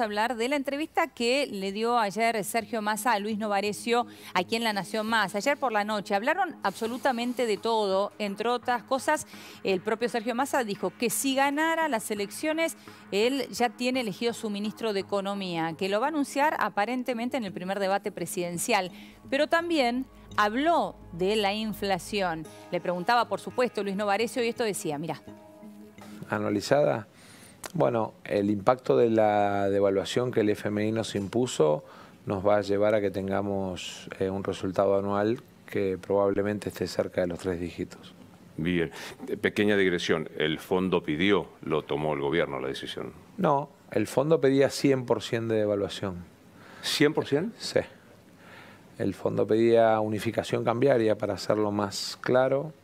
hablar de la entrevista que le dio ayer Sergio Massa a Luis Novarecio aquí en La Nación Más. Ayer por la noche hablaron absolutamente de todo, entre otras cosas, el propio Sergio Massa dijo que si ganara las elecciones, él ya tiene elegido su ministro de Economía, que lo va a anunciar aparentemente en el primer debate presidencial. Pero también habló de la inflación. Le preguntaba, por supuesto, Luis Novarecio y esto decía, mira. Analizada bueno, el impacto de la devaluación que el FMI nos impuso nos va a llevar a que tengamos eh, un resultado anual que probablemente esté cerca de los tres dígitos. Bien, pequeña digresión, ¿el fondo pidió, lo tomó el gobierno la decisión? No, el fondo pedía 100% de devaluación. ¿100%? Sí. El fondo pedía unificación cambiaria para hacerlo más claro.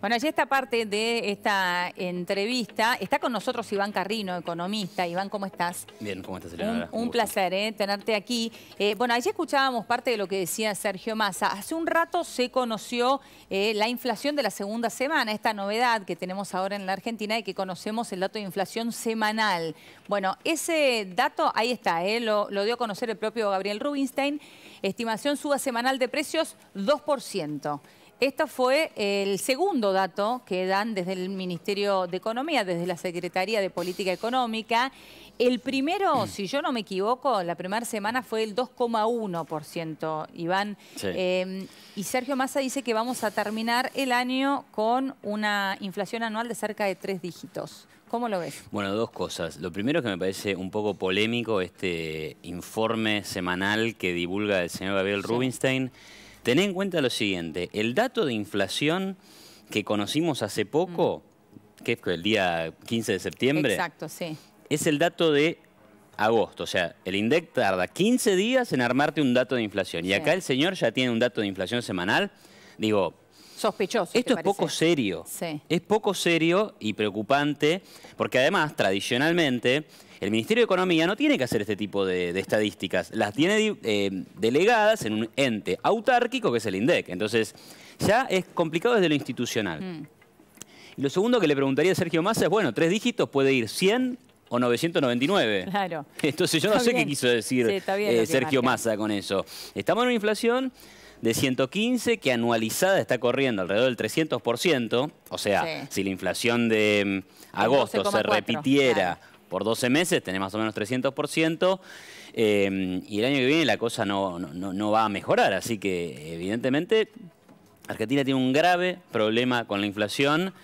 Bueno, allí esta parte de esta entrevista. Está con nosotros Iván Carrino, economista. Iván, ¿cómo estás? Bien, ¿cómo estás, Elena? Un, placer ¿eh? tenerte aquí. Eh, bueno, allí escuchábamos parte de lo que decía Sergio Massa. Hace un rato se conoció eh, la inflación de la segunda semana, esta novedad que tenemos ahora en la Argentina y que conocemos el dato de inflación semanal. Bueno, ese dato, ahí está, lo, lo dio a conocer el propio Gabriel Rubinstein. Estimación suba semanal de precios, 2%. Esto fue el segundo dato que dan desde el Ministerio de Economía, desde la Secretaría de Política Económica. El primero, mm. si yo no me equivoco, la primera semana fue el 2,1%, Iván. Eh, y Sergio Massa dice que vamos a terminar el año con una inflación anual de cerca de tres dígitos. ¿Cómo lo ves? Bueno, dos cosas. Lo primero que me parece un poco polémico este informe semanal que divulga el señor Gabriel Rubinstein Tené en cuenta lo siguiente, el dato de inflación que conocimos hace poco, mm. que es el día 15 de septiembre. Es el dato de agosto, o sea, el INDEC tarda 15 días en armarte un dato de inflación. Y acá el señor ya tiene un dato de inflación semanal. Digo, Sospechoso. Esto es poco serio. Es poco serio y preocupante, porque además, tradicionalmente, el Ministerio de Economía no tiene que hacer este tipo de, estadísticas. Las tiene eh, delegadas en un ente autárquico que es el INDEC. Entonces, ya es complicado desde lo institucional. Mm. Y lo segundo que le preguntaría a Sergio Massa es, bueno, tres dígitos puede ir 100 o 999. Claro. Entonces yo no sé qué quiso decir eh, Sergio Massa con eso. Estamos en una inflación de 115 que anualizada está corriendo alrededor del 300%, o sea, si la inflación de mm, agosto se repitiera por 12 meses, tenemos más o menos 300%, eh, y el año que viene la cosa no, no, va a mejorar, así que evidentemente Argentina tiene un grave problema con la inflación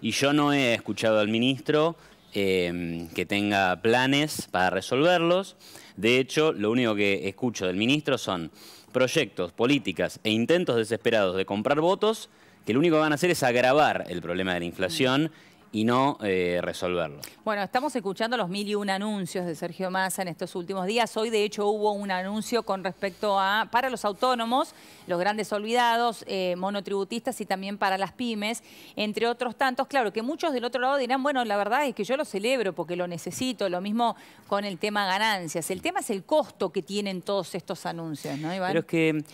y yo no he escuchado al ministro em, que tenga planes para resolverlos. De hecho, lo único que escucho del ministro son proyectos, políticas e intentos desesperados de comprar votos que lo único que van a hacer es agravar el problema de la inflación y no eh, resolverlo. Bueno, estamos escuchando los mil y un anuncios de Sergio Massa en estos últimos días. Hoy, de hecho, hubo un anuncio con respecto a, para los autónomos, los grandes olvidados, eh, monotributistas y también para las pymes, entre otros tantos. Claro, que muchos del otro lado dirán, bueno, la verdad es que yo lo celebro porque lo necesito, lo mismo con el tema ganancias. El tema es el costo que tienen todos estos anuncios, ¿no, Iván? Pero es que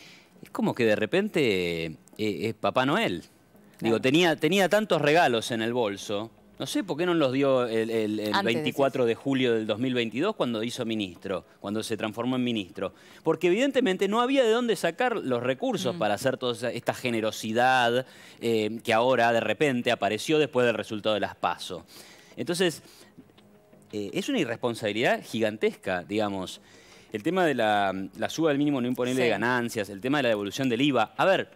es como que de repente eh, es Papá Noel. Digo, tenía, tenía tantos regalos en el bolso. No sé por qué no los dio el, 24 de julio del 2022 cuando hizo ministro, cuando se transformó en ministro. Porque evidentemente no había de dónde sacar los recursos mm. para hacer toda esta generosidad eh, que ahora de repente apareció después del resultado de las PASO. Entonces, eh, es una irresponsabilidad gigantesca, digamos. El tema de la, suba del mínimo no imponible de ganancias, el tema de la devolución del IVA. A ver,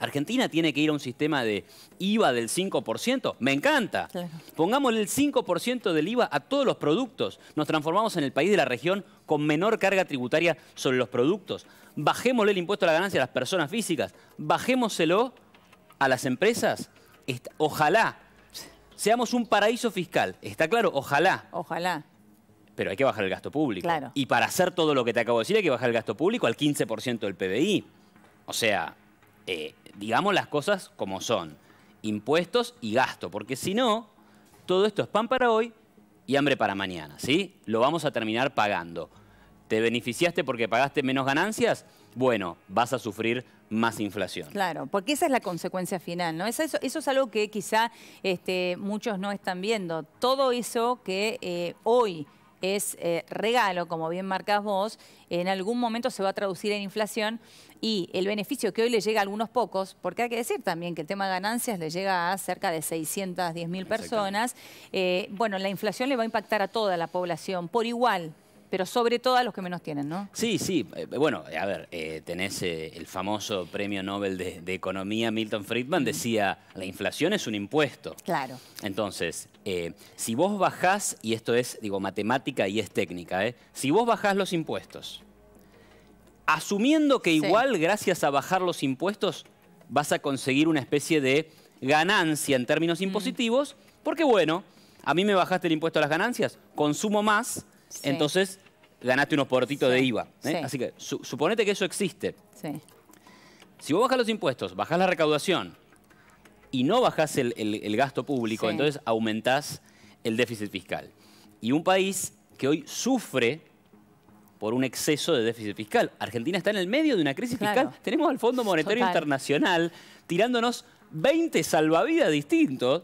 Argentina tiene que ir a un sistema de IVA del 5%. Me encanta. Pongámosle el 5% del IVA a todos los productos. Nos transformamos en el país de la región con menor carga tributaria sobre los productos. Bajémosle el impuesto a la ganancia a las personas físicas. Bajémoselo a las empresas. Ojalá seamos un paraíso fiscal. ¿Está claro? Ojalá. Ojalá pero hay que bajar el gasto público. Y para hacer todo lo que te acabo de decir, hay que bajar el gasto público al 15% del PBI. O sea, eh, digamos las cosas como son, impuestos y gasto, porque si no, todo esto es pan para hoy y hambre para mañana, ¿sí? Lo vamos a terminar pagando. ¿Te beneficiaste porque pagaste menos ganancias? Bueno, vas a sufrir más inflación. Claro, porque esa es la consecuencia final, ¿no? Eso, eso es algo que quizá este, muchos no están viendo. Todo eso que eh, hoy es eh, regalo, como bien marcás vos, en algún momento se va a traducir en inflación y el beneficio que hoy le llega a algunos pocos, porque hay que decir también que el tema de ganancias le llega a cerca de 610 mil personas, eh, bueno, la inflación le va a impactar a toda la población por igual, pero sobre todo a los que menos tienen, ¿no? Sí, sí. Eh, bueno, a ver, eh, tenés eh, el famoso premio Nobel de, Economía, Milton Friedman, decía, la inflación es un impuesto. Claro. Entonces, si vos bajás, y esto es, digo, matemática y es técnica, ¿eh? si vos bajás los impuestos, asumiendo que igual, gracias a bajar los impuestos, vas a conseguir una especie de ganancia en términos impositivos, porque bueno, a mí me bajaste el impuesto a las ganancias, consumo más, entonces, ganaste unos portitos de IVA. ¿eh? Así que suponete que eso existe. Si vos bajas los impuestos, bajas la recaudación y no bajas el, gasto público, entonces aumentás el déficit fiscal. Y un país que hoy sufre por un exceso de déficit fiscal. Argentina está en el medio de una crisis fiscal. Tenemos al Fondo Monetario Internacional tirándonos 20 salvavidas distintos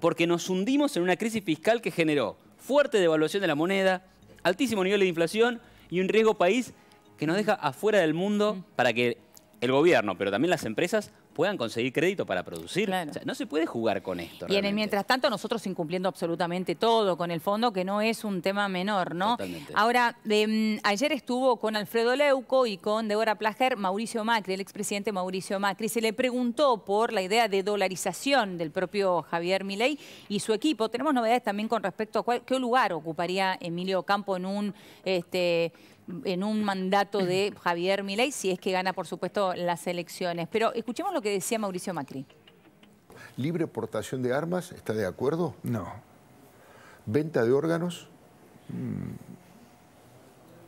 porque nos hundimos en una crisis fiscal que generó fuerte devaluación de la moneda, altísimo nivel de inflación y un riesgo país que nos deja afuera del mundo para que el gobierno, pero también las empresas, puedan conseguir crédito para producir. no se puede jugar con esto. Y en mientras tanto, nosotros incumpliendo absolutamente todo con el fondo, que no es un tema menor, ¿no? Ahora, em, ayer estuvo con Alfredo Leuco y con Débora Plager Mauricio Macri, el expresidente Mauricio Macri. Se le preguntó por la idea de dolarización del propio Javier Milei y su equipo. Tenemos novedades también con respecto a qué lugar ocuparía Emilio Campo en un... Este, en un mandato de Javier Milei, si es que gana, por supuesto, las elecciones. Pero escuchemos lo que decía Mauricio Macri. ¿Libre portación de armas? ¿Está de acuerdo? No. ¿Venta de órganos? Mm.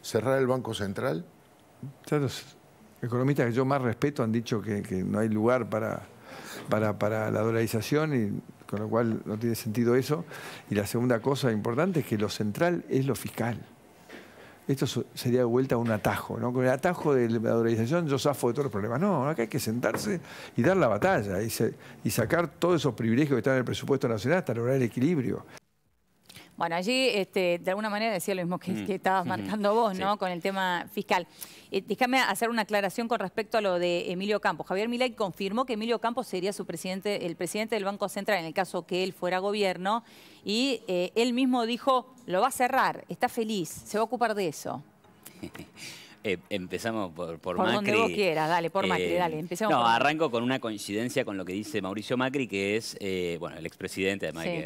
¿Cerrar el Banco Central? los economistas que yo más respeto han dicho que, no hay lugar para, la dolarización y con lo cual no tiene sentido eso. Y la segunda cosa importante es que lo central es lo fiscal esto sería de vuelta un atajo, ¿no? Con el atajo de la dolarización yo zafo de todos los problemas. No, acá hay que sentarse y dar la batalla y, y sacar todos esos privilegios que están en el presupuesto nacional hasta lograr el equilibrio. Bueno, allí este, de alguna manera decía lo mismo que, mm, estabas marcando vos, ¿no? Con el tema fiscal. Eh, déjame hacer una aclaración con respecto a lo de Emilio Campos. Javier Milay confirmó que Emilio Campos sería su presidente, el presidente del Banco Central en el caso que él fuera gobierno y eh, él mismo dijo, lo va a cerrar, está feliz, se va a ocupar de eso. Eh, empezamos por, Macri. por Donde vos quieras, dale, por Macri, dale. no, arranco con una coincidencia con lo que dice Mauricio Macri, que es, bueno, el expresidente, de Macri.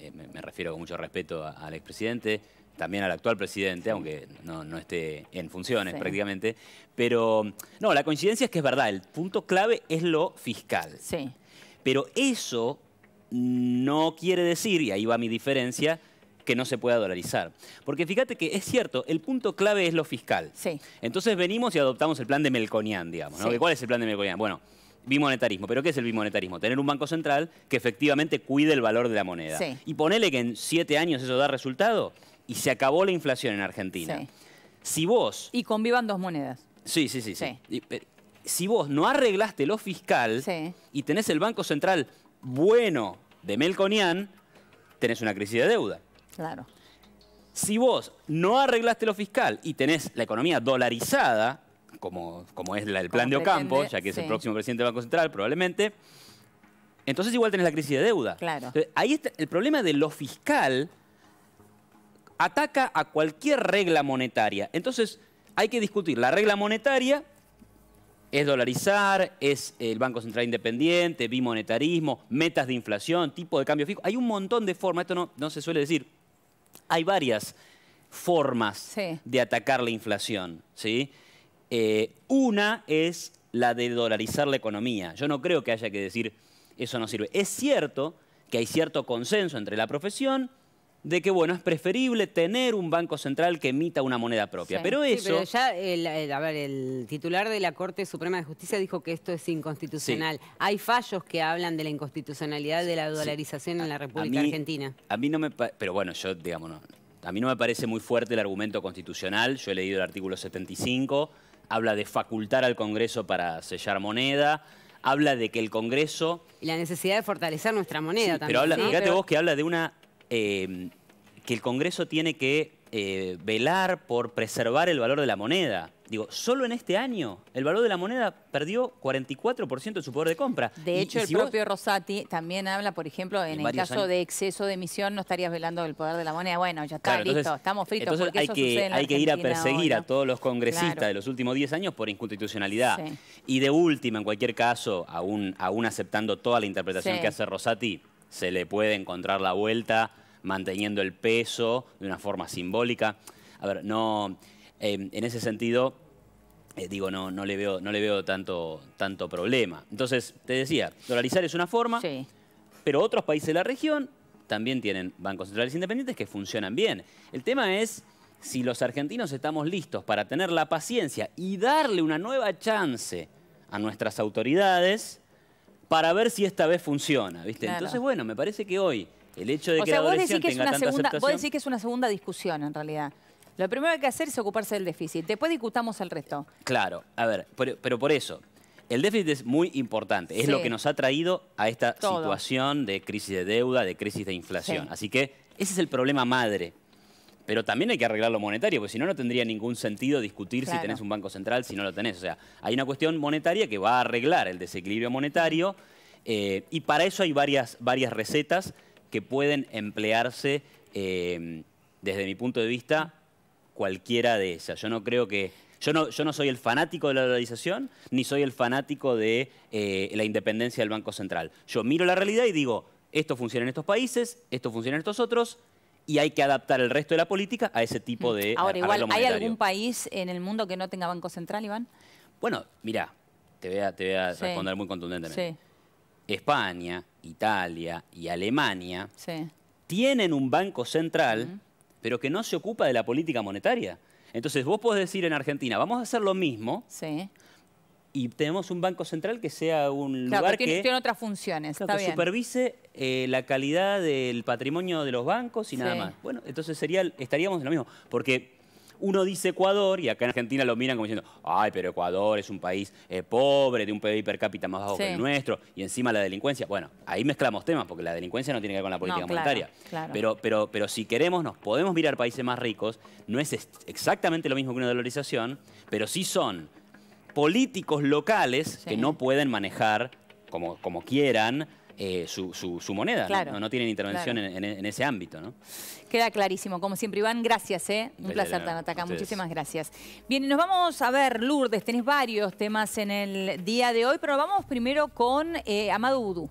Eh, me, refiero con mucho respeto al expresidente, también al actual presidente, aunque no, esté en funciones prácticamente. Pero no, la coincidencia es que es verdad, el punto clave es lo fiscal. Sí. Pero eso no quiere decir, y ahí va mi diferencia, que no se pueda dolarizar. Porque fíjate que es cierto, el punto clave es lo fiscal. Sí. Entonces venimos y adoptamos el plan de Melconian, digamos. ¿Cuál es el plan de Melconian? Bueno, bimonetarismo. ¿Pero qué es el bimonetarismo? Tener un banco central que efectivamente cuide el valor de la moneda. Y ponele que en siete años eso da resultado y se acabó la inflación en Argentina. Si vos... Y convivan dos monedas. Sí, sí, sí. sí. Eh, si vos no arreglaste lo fiscal y tenés el Banco Central bueno de Melconian, tenés una crisis de deuda. Claro. Si vos no arreglaste lo fiscal y tenés la economía dolarizada, como, es el plan de Ocampo, ya que es el próximo presidente del Banco Central, probablemente, entonces igual tenés la crisis de deuda. Claro. ahí el problema de lo fiscal ataca a cualquier regla monetaria. Entonces, hay que discutir la regla monetaria es dolarizar, es el Banco Central Independiente, bimonetarismo, metas de inflación, tipo de cambio fijo. Hay un montón de formas, esto no, no se suele decir. Hay varias formas de atacar la inflación, ¿sí? Eh, una es la de dolarizar la economía. Yo no creo que haya que decir eso no sirve. Es cierto que hay cierto consenso entre la profesión de que bueno, es preferible tener un banco central que emita una moneda propia. pero eso. ya el, titular de la Corte Suprema de Justicia dijo que esto es inconstitucional. Hay fallos que hablan de la inconstitucionalidad de la dolarización en la República Argentina. A mí no me pero bueno, yo digamos a mí no me parece muy fuerte el argumento constitucional. Yo he leído el artículo 75 habla de facultar al Congreso para sellar moneda, habla de que el Congreso... Y la necesidad de fortalecer nuestra moneda también. Pero habla, fíjate vos que habla de una... Eh, que el Congreso tiene que eh, velar por preservar el valor de la moneda. Digo, solo en este año el valor de la moneda perdió 44% de su poder de compra. De hecho, el propio Rosati también habla, por ejemplo, en, el caso de exceso de emisión no estarías velando el poder de la moneda. Bueno, ya está, listo, estamos fritos. hay, que, hay que ir a perseguir a todos los congresistas de los últimos 10 años por inconstitucionalidad. Y de última, en cualquier caso, aún, aún aceptando toda la interpretación que hace Rosati, se le puede encontrar la vuelta manteniendo el peso de una forma simbólica. A ver, no, em, en ese sentido, eh, digo, no, no, le veo, no le veo tanto, tanto problema. Entonces, te decía, dolarizar es una forma, pero otros países de la región también tienen bancos centrales independientes que funcionan bien. El tema es si los argentinos estamos listos para tener la paciencia y darle una nueva chance a nuestras autoridades para ver si esta vez funciona. ¿viste? Entonces, bueno, me parece que hoy el hecho de o que sea, la vos decís que es una segunda, Vos decís que es una segunda discusión, en realidad. Lo primero que hay que hacer es ocuparse del déficit. Después discutamos el resto. Claro. A ver, pero, por eso... El déficit es muy importante, es lo que nos ha traído a esta situación de crisis de deuda, de crisis de inflación. Así que ese es el problema madre. Pero también hay que arreglar lo monetario, porque si no, no tendría ningún sentido discutir si tenés un banco central, si no lo tenés. O sea, hay una cuestión monetaria que va a arreglar el desequilibrio monetario eh, y para eso hay varias, varias recetas que pueden emplearse, em, desde mi punto de vista, cualquiera de esas. Yo no creo que... Yo no, yo no soy el fanático de la dolarización, ni soy el fanático de eh, la independencia del Banco Central. Yo miro la realidad y digo, esto funciona en estos países, esto funciona en estos otros, y hay que adaptar el resto de la política a ese tipo mm. de... Ahora, igual, ¿hay algún país en el mundo que no tenga Banco Central, Iván? Bueno, mira, te voy a, te responder muy contundentemente. Sí. España, Italia y Alemania tienen un banco central, pero que no se ocupa de la política monetaria. Entonces vos podés decir en Argentina, vamos a hacer lo mismo. Y tenemos un banco central que sea un claro, lugar que tiene, otras funciones, que supervise eh, la calidad del patrimonio de los bancos y nada más. Bueno, entonces sería, estaríamos en lo mismo, porque uno dice Ecuador y acá en Argentina lo miran como diciendo, ay, pero Ecuador es un país eh, pobre, de un PIB per cápita más bajo que el nuestro, y encima la delincuencia. Bueno, ahí mezclamos temas, porque la delincuencia no tiene que ver con la política monetaria. Pero, pero, pero si queremos, nos podemos mirar países más ricos, no es exactamente lo mismo que una dolarización, pero sí son políticos locales que no pueden manejar como, como quieran eh, su, moneda, ¿no? tienen intervención en, ese ámbito. ¿no? Queda clarísimo, como siempre, Iván, gracias, ¿eh? un placer placer, acá, muchísimas gracias. Bien, nos vamos a ver, Lourdes, tenés varios temas en el día de hoy, pero vamos primero con eh, Amadou